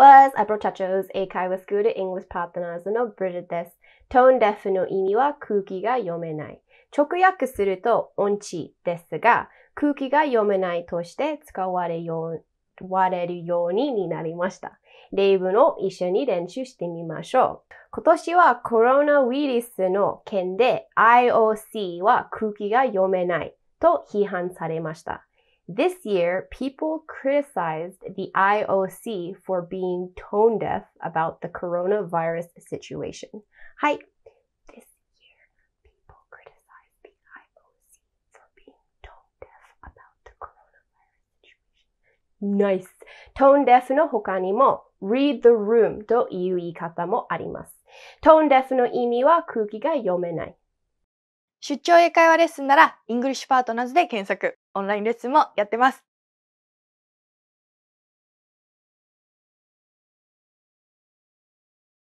was I brought a b r o c h a i w a s 英会 o スクール English Partners の Bridget です。Tone deaf の意味は空気が読めない。直訳すると音痴ですが、空気が読めないとして使われよわれるようになりました。例文を一緒に練習してみましょう。今年はコロナウイルスの件で IOC は空気が読めないと批判されました。This year, people criticized the IOC for being tone deaf about the coronavirus situation. Hi. This year, people criticized the IOC for being tone deaf about the coronavirus situation. Nice. Tone deaf トーンデフの他にも read the room deaf の意味は空気が読めない。出張英会話レッスンなら、イングリッシュパートナーズで検索。オンラインレッスンもやってます。